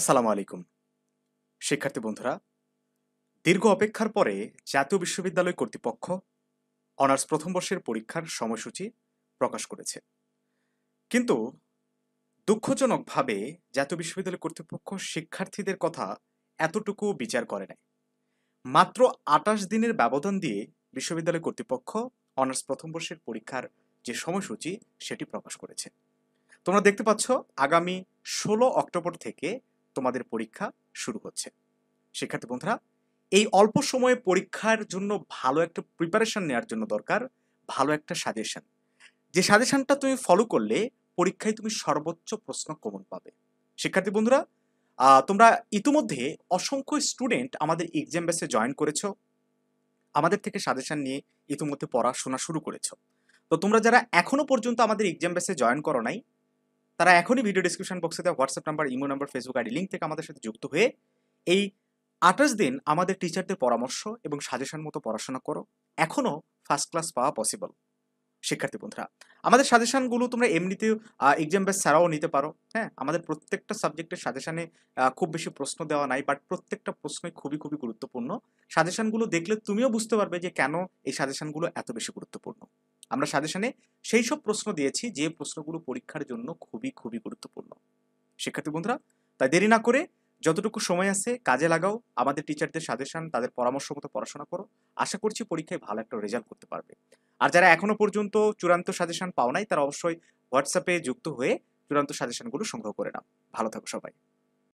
আসসালামু আলাইকুম শিক্ষার্থী বন্ধুরা দীর্ঘ অপেক্ষার পরে জাতীয় বিশ্ববিদ্যালয় কর্তৃপক্ষ অনার্স প্রথম বর্ষের পরীক্ষার সময়সূচি প্রকাশ করেছে কিন্তু দুঃখজনকভাবে জাতীয় বিশ্ববিদ্যালয় কর্তৃপক্ষ শিক্ষার্থীদের কথা এতটুকু বিচার করে নাই মাত্র আটাশ দিনের ব্যবধান দিয়ে বিশ্ববিদ্যালয় কর্তৃপক্ষ অনার্স প্রথম বর্ষের পরীক্ষার যে সময়সূচি সেটি প্রকাশ করেছে তোমরা দেখতে পাচ্ছ আগামী ষোলো অক্টোবর থেকে তোমাদের পরীক্ষা শুরু হচ্ছে শিক্ষার্থী বন্ধুরা এই অল্প সময়ে পরীক্ষার জন্য ভালো একটা প্রিপারেশন নেওয়ার জন্য দরকার ভালো একটা সাজেশন যে সাজেশনটা তুমি ফলো করলে পরীক্ষায় তুমি সর্বোচ্চ প্রশ্ন কমন পাবে শিক্ষার্থী বন্ধুরা তোমরা ইতিমধ্যে অসংখ্য স্টুডেন্ট আমাদের এক্সাম বেসে জয়েন করেছো আমাদের থেকে সাজেশন নিয়ে ইতিমধ্যে পড়াশোনা শুরু করেছো তো তোমরা যারা এখনো পর্যন্ত আমাদের এক্সাম বেসে জয়েন করো নাই তারা এখনই ভিডিও ডিসক্রিপশন বক্সে দেওয়া WhatsApp number imo number Facebook ID link থেকে আমাদের সাথে যুক্ত হয়ে এই আঠাশ দিন আমাদের টিচারদের পরামর্শ এবং সাজেশন মতো পড়াশোনা করো এখনও ফার্স্ট ক্লাস পাওয়া পসিবল শিক্ষার্থী বন্ধুরা আমাদের সাজেশনগুলো তোমরা এমনিতেও এক্সাম বেস ছাড়াও নিতে পারো হ্যাঁ আমাদের প্রত্যেকটা সাবজেক্টের সাজেশানে খুব বেশি প্রশ্ন দেওয়া নাই বাট প্রত্যেকটা প্রশ্নই খুবই খুবই গুরুত্বপূর্ণ সাজেশনগুলো দেখলে তুমিও বুঝতে পারবে যে কেন এই সাজেশনগুলো এত বেশি গুরুত্বপূর্ণ আমরা সাজেশনে সেই সব প্রশ্ন দিয়েছি যে প্রশ্নগুলো পরীক্ষার জন্য খুবই খুবই গুরুত্বপূর্ণ শিক্ষার্থী বন্ধুরা তাই দেরি না করে যতটুকু সময় আছে কাজে লাগাও আমাদের টিচারদের সাজেশন তাদের পরামর্শ মতো পড়াশোনা করো আশা করছি পরীক্ষায় ভালো একটা রেজাল্ট করতে পারবে আর যারা এখনো পর্যন্ত চূড়ান্ত সাজেশন পাও নাই তারা অবশ্যই হোয়াটসঅ্যাপে যুক্ত হয়ে চূড়ান্ত সাজেশনগুলো সংগ্রহ করে নাও ভালো থাকো সবাই